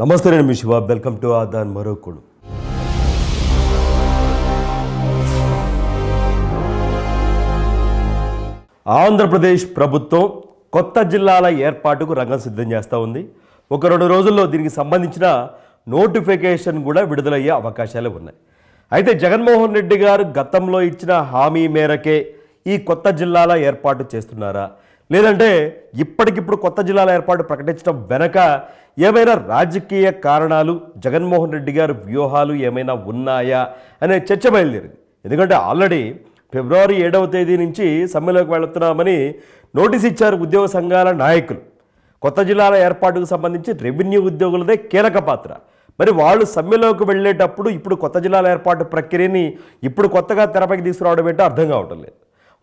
నమస్తే నేను మీ శివ వెల్కమ్ టు ఆదాన్ మరోకుడు ఆంధ్రప్రదేశ్ ప్రభుత్వం కొత్త జిల్లాల ఏర్పాటుకు రంగం సిద్ధం చేస్తూ ఉంది ఒక రెండు రోజుల్లో దీనికి సంబంధించిన నోటిఫికేషన్ కూడా విడుదలయ్యే అవకాశాలు ఉన్నాయి అయితే జగన్మోహన్ రెడ్డి గారు గతంలో ఇచ్చిన హామీ మేరకే ఈ కొత్త జిల్లాల ఏర్పాటు చేస్తున్నారా లేదంటే ఇప్పటికిప్పుడు కొత్త జిల్లాల ఏర్పాటు ప్రకటించడం వెనక ఏమైనా రాజకీయ కారణాలు జగన్మోహన్ రెడ్డి గారి వ్యూహాలు ఏమైనా ఉన్నాయా అనే చర్చ బయలుదేరింది ఎందుకంటే ఆల్రెడీ ఫిబ్రవరి ఏడవ తేదీ నుంచి సమ్మెలోకి వెళుతున్నామని నోటీస్ ఇచ్చారు ఉద్యోగ సంఘాల నాయకులు కొత్త జిల్లాల ఏర్పాటుకు సంబంధించి రెవెన్యూ ఉద్యోగులదే కీలక పాత్ర మరి వాళ్ళు సమ్మెలోకి వెళ్ళేటప్పుడు ఇప్పుడు కొత్త జిల్లాల ఏర్పాటు ప్రక్రియని ఇప్పుడు కొత్తగా తెరపైకి తీసుకురావడం ఏంటో అర్థం కావటం లేదు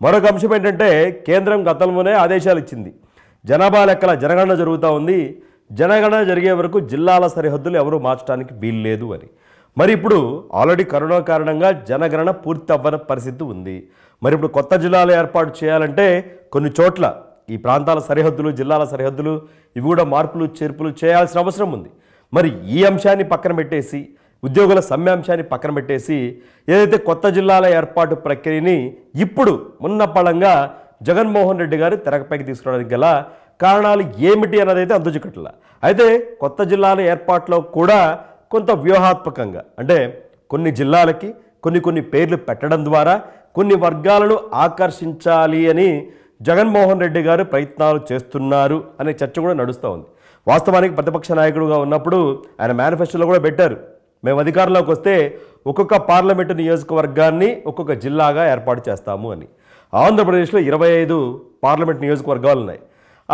మరొక అంశం ఏంటంటే కేంద్రం గతంలోనే ఆదేశాలు ఇచ్చింది జనాభా లెక్కల జనగణన జరుగుతూ ఉంది జనగణన జరిగే వరకు జిల్లాల సరిహద్దులు ఎవరూ మార్చడానికి వీల్లేదు అని మరి ఇప్పుడు ఆల్రెడీ కరోనా కారణంగా జనగణన పూర్తి అవ్వని పరిస్థితి ఉంది మరి ఇప్పుడు కొత్త జిల్లాలు ఏర్పాటు చేయాలంటే కొన్ని చోట్ల ఈ ప్రాంతాల సరిహద్దులు జిల్లాల సరిహద్దులు ఇవి కూడా మార్పులు చేర్పులు చేయాల్సిన అవసరం ఉంది మరి ఈ అంశాన్ని పక్కన పెట్టేసి ఉద్యోగుల సమ్యాంశాన్ని పక్కన పెట్టేసి ఏదైతే కొత్త జిల్లాల ఏర్పాటు ప్రక్రియని ఇప్పుడు మున్నపళంగా జగన్మోహన్ రెడ్డి గారు తెరకపైకి తీసుకురావడానికి గల కారణాలు ఏమిటి అన్నదైతే అందుచుకట్ల అయితే కొత్త జిల్లాల ఏర్పాటులో కూడా కొంత వ్యూహాత్మకంగా అంటే కొన్ని జిల్లాలకి కొన్ని కొన్ని పేర్లు పెట్టడం ద్వారా కొన్ని వర్గాలను ఆకర్షించాలి అని జగన్మోహన్ రెడ్డి గారు ప్రయత్నాలు చేస్తున్నారు అనే చర్చ కూడా నడుస్తూ ఉంది వాస్తవానికి ప్రతిపక్ష నాయకుడుగా ఉన్నప్పుడు ఆయన మేనిఫెస్టోలో కూడా పెట్టారు మేము అధికారంలోకి వస్తే ఒక్కొక్క పార్లమెంటు నియోజకవర్గాన్ని ఒక్కొక్క జిల్లాగా ఏర్పాటు చేస్తాము అని ఆంధ్రప్రదేశ్లో ఇరవై ఐదు పార్లమెంట్ నియోజకవర్గాలు ఉన్నాయి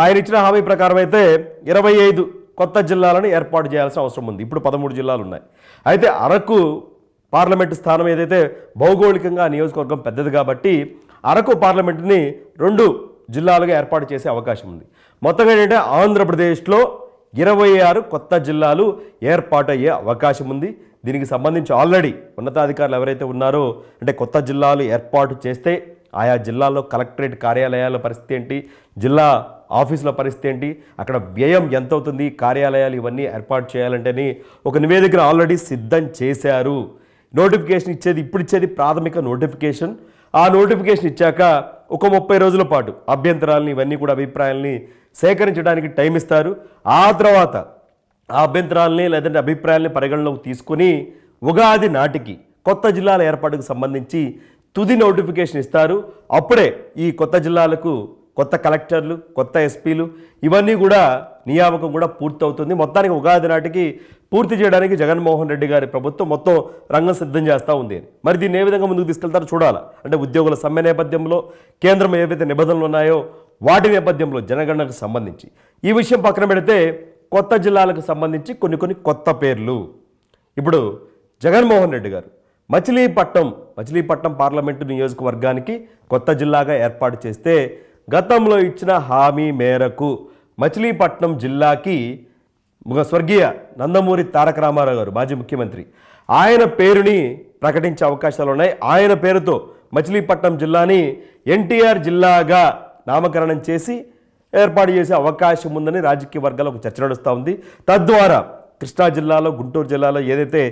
ఆయన ఇచ్చిన హామీ ప్రకారం అయితే ఇరవై ఐదు కొత్త జిల్లాలను ఏర్పాటు చేయాల్సిన అవసరం ఉంది ఇప్పుడు పదమూడు జిల్లాలు ఉన్నాయి అయితే అరకు పార్లమెంటు స్థానం ఏదైతే భౌగోళికంగా నియోజకవర్గం పెద్దది కాబట్టి అరకు పార్లమెంటుని రెండు జిల్లాలుగా ఏర్పాటు చేసే అవకాశం ఉంది మొత్తం ఏంటంటే ఆంధ్రప్రదేశ్లో ఇరవై ఆరు కొత్త జిల్లాలు ఏర్పాటయ్యే అవకాశం ఉంది దీనికి సంబంధించి ఆల్రెడీ ఉన్నతాధికారులు ఎవరైతే ఉన్నారో అంటే కొత్త జిల్లాలు ఏర్పాటు చేస్తే ఆయా జిల్లాల్లో కలెక్టరేట్ కార్యాలయాల పరిస్థితి ఏంటి జిల్లా ఆఫీసుల పరిస్థితి ఏంటి అక్కడ వ్యయం ఎంత అవుతుంది కార్యాలయాలు ఇవన్నీ ఏర్పాటు చేయాలంటేనే ఒక నివేదికను ఆల్రెడీ సిద్ధం చేశారు నోటిఫికేషన్ ఇచ్చేది ఇప్పుడు ఇచ్చేది ప్రాథమిక నోటిఫికేషన్ ఆ నోటిఫికేషన్ ఇచ్చాక ఒక ముప్పై రోజుల పాటు అభ్యంతరాలని ఇవన్నీ కూడా అభిప్రాయాలని సేకరించడానికి టైం ఇస్తారు ఆ తర్వాత ఆ అభ్యంతరాలని లేదంటే అభిప్రాయాలని పరిగణలోకి తీసుకుని ఉగాది నాటికి కొత్త జిల్లాల ఏర్పాటుకు సంబంధించి తుది నోటిఫికేషన్ ఇస్తారు అప్పుడే ఈ కొత్త జిల్లాలకు కొత్త కలెక్టర్లు కొత్త ఎస్పీలు ఇవన్నీ కూడా నియామకం కూడా పూర్తవుతుంది మొత్తానికి ఉగాది నాటికి పూర్తి చేయడానికి జగన్మోహన్ రెడ్డి గారి ప్రభుత్వం మొత్తం రంగం సిద్ధం చేస్తూ ఉంది మరి దీన్ని ఏ విధంగా ముందుకు తీసుకెళ్తారో చూడాలి అంటే ఉద్యోగుల సమ్మె నేపథ్యంలో కేంద్రం ఏవైతే నిబంధనలు ఉన్నాయో వాటి నేపథ్యంలో జనగణనకు సంబంధించి ఈ విషయం పక్కన పెడితే కొత్త జిల్లాలకు సంబంధించి కొన్ని కొన్ని కొత్త పేర్లు ఇప్పుడు జగన్మోహన్ రెడ్డి గారు మచిలీపట్నం మచిలీపట్నం పార్లమెంటు నియోజకవర్గానికి కొత్త జిల్లాగా ఏర్పాటు చేస్తే గతంలో ఇచ్చిన హామీ మేరకు మచిలీపట్నం జిల్లాకి స్వర్గీయ నందమూరి తారక రామారావు గారు మాజీ ముఖ్యమంత్రి ఆయన పేరుని ప్రకటించే అవకాశాలు ఉన్నాయి ఆయన పేరుతో మచిలీపట్నం జిల్లాని ఎన్టీఆర్ జిల్లాగా నామకరణం చేసి ఏర్పాటు చేసే అవకాశం ఉందని రాజకీయ వర్గాల్లో ఒక చర్చ నడుస్తూ ఉంది తద్వారా కృష్ణా జిల్లాలో గుంటూరు జిల్లాలో ఏదైతే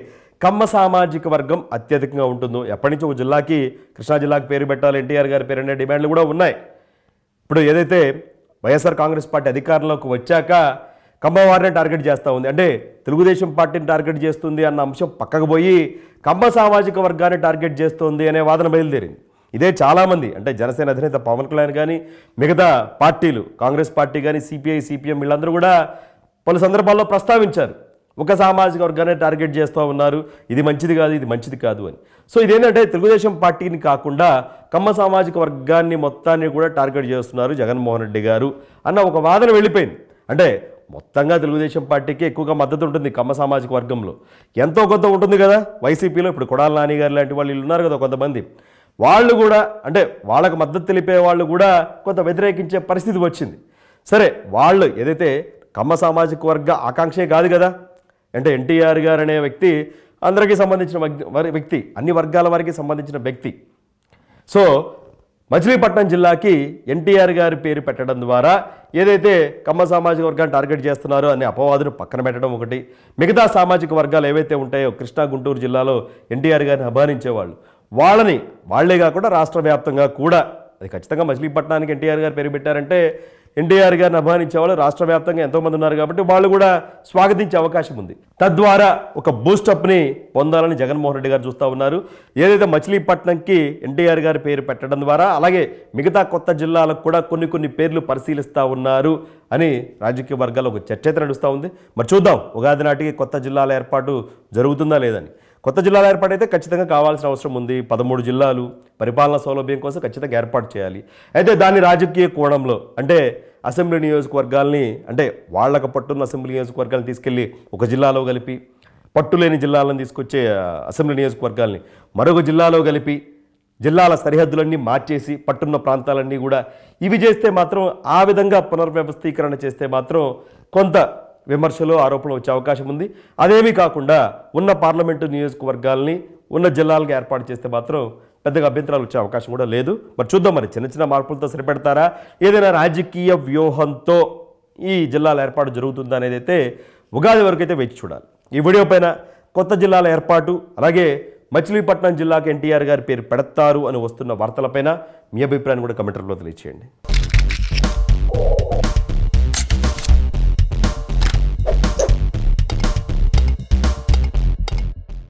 కమ్మ సామాజిక వర్గం అత్యధికంగా ఉంటుందో ఎప్పటి నుంచి ఒక జిల్లాకి కృష్ణా జిల్లాకి పేరు పెట్టాలి ఎన్టీఆర్ గారి పేరు అనే డిమాండ్లు కూడా ఉన్నాయి ఇప్పుడు ఏదైతే వైఎస్ఆర్ కాంగ్రెస్ పార్టీ అధికారంలోకి వచ్చాక కమ్మవారిని టార్గెట్ చేస్తూ ఉంది అంటే తెలుగుదేశం పార్టీని టార్గెట్ చేస్తుంది అన్న అంశం పక్కకు పోయి కమ్మ సామాజిక వర్గాన్ని టార్గెట్ చేస్తుంది అనే వాదన బయలుదేరింది ఇదే చాలామంది అంటే జనసేన అధినేత పవన్ కళ్యాణ్ కానీ మిగతా పార్టీలు కాంగ్రెస్ పార్టీ కానీ సిపిఐ సిపిఎం వీళ్ళందరూ కూడా పలు సందర్భాల్లో ప్రస్తావించారు ఒక సామాజిక వర్గాన్ని టార్గెట్ చేస్తూ ఉన్నారు ఇది మంచిది కాదు ఇది మంచిది కాదు అని సో ఇదేంటంటే తెలుగుదేశం పార్టీని కాకుండా కమ్మ సామాజిక వర్గాన్ని మొత్తాన్ని కూడా టార్గెట్ చేస్తున్నారు జగన్మోహన్ రెడ్డి గారు అన్న ఒక వాదన వెళ్ళిపోయింది అంటే మొత్తంగా తెలుగుదేశం పార్టీకి ఎక్కువగా మద్దతు ఉంటుంది కమ్మ సామాజిక వర్గంలో ఎంతో కొంత ఉంటుంది కదా వైసీపీలో ఇప్పుడు కొడాల నాని గారు లాంటి వాళ్ళు ఉన్నారు కదా కొంతమంది వాళ్ళు కూడా అంటే వాళ్ళకు మద్దతు తెలిపే వాళ్ళు కూడా కొంత వ్యతిరేకించే పరిస్థితి వచ్చింది సరే వాళ్ళు ఏదైతే కమ్మ సామాజిక వర్గ ఆకాంక్షే కాదు కదా అంటే ఎన్టీఆర్ గారు అనే వ్యక్తి అందరికీ సంబంధించిన వ్యక్తి అన్ని వర్గాల వారికి సంబంధించిన వ్యక్తి సో మచిలీపట్నం జిల్లాకి ఎన్టీఆర్ గారి పేరు పెట్టడం ద్వారా ఏదైతే కమ్మ సామాజిక వర్గాన్ని టార్గెట్ చేస్తున్నారో అనే అపవాదును పక్కన పెట్టడం ఒకటి మిగతా సామాజిక వర్గాలు ఏవైతే ఉంటాయో కృష్ణా గుంటూరు జిల్లాలో ఎన్టీఆర్ గారిని అభానించేవాళ్ళు వాళ్ళని వాళ్లే కాకుండా రాష్ట్ర వ్యాప్తంగా కూడా అది ఖచ్చితంగా మచిలీపట్నానికి ఎన్టీఆర్ గారు పేరు పెట్టారంటే ఎన్టీఆర్ గారిని అభిమానించేవాళ్ళు రాష్ట్ర వ్యాప్తంగా ఎంతోమంది ఉన్నారు కాబట్టి వాళ్ళు కూడా స్వాగతించే అవకాశం ఉంది తద్వారా ఒక బూస్టప్ని పొందాలని జగన్మోహన్ రెడ్డి గారు చూస్తూ ఉన్నారు ఏదైతే మచిలీపట్నంకి ఎన్టీఆర్ గారి పేరు పెట్టడం ద్వారా అలాగే మిగతా కొత్త జిల్లాలకు కూడా కొన్ని కొన్ని పేర్లు పరిశీలిస్తూ ఉన్నారు అని రాజకీయ వర్గాల్లో ఒక చర్చ అయితే నడుస్తూ ఉంది మరి చూద్దాం ఉగాది నాటికి కొత్త జిల్లాల ఏర్పాటు జరుగుతుందా లేదని కొత్త జిల్లాలు ఏర్పాటైతే ఖచ్చితంగా కావాల్సిన అవసరం ఉంది పదమూడు జిల్లాలు పరిపాలనా సౌలభ్యం కోసం ఖచ్చితంగా ఏర్పాటు చేయాలి అయితే దాని రాజకీయ కోణంలో అంటే అసెంబ్లీ నియోజకవర్గాల్ని అంటే వాళ్ళకు పట్టున్న అసెంబ్లీ నియోజకవర్గాలను తీసుకెళ్ళి ఒక జిల్లాలో కలిపి పట్టులేని జిల్లాలను తీసుకొచ్చే అసెంబ్లీ నియోజకవర్గాల్ని మరొక జిల్లాలో కలిపి జిల్లాల సరిహద్దులన్నీ మార్చేసి పట్టున్న ప్రాంతాలన్నీ కూడా ఇవి చేస్తే మాత్రం ఆ విధంగా పునర్వ్యవస్థీకరణ చేస్తే మాత్రం కొంత విమర్శలు ఆరోపణలు వచ్చే అవకాశం ఉంది అదేమీ కాకుండా ఉన్న పార్లమెంటు నియోజకవర్గాల్ని ఉన్న జిల్లాలకు ఏర్పాటు చేస్తే మాత్రం పెద్దగా అభ్యంతరాలు వచ్చే అవకాశం కూడా లేదు మరి చూద్దాం మరి చిన్న చిన్న మార్పులతో సరిపెడతారా ఏదైనా రాజకీయ వ్యూహంతో ఈ జిల్లాల ఏర్పాటు జరుగుతుందా అనేది అయితే ఉగాది వరకు అయితే వేచి చూడాలి ఈ వీడియో పైన కొత్త జిల్లాల ఏర్పాటు అలాగే మచిలీపట్నం జిల్లాకు ఎన్టీఆర్ గారి పేరు పెడతారు అని వస్తున్న వార్తలపైన మీ అభిప్రాయాన్ని కూడా కమెంటర్లో తెలియచేయండి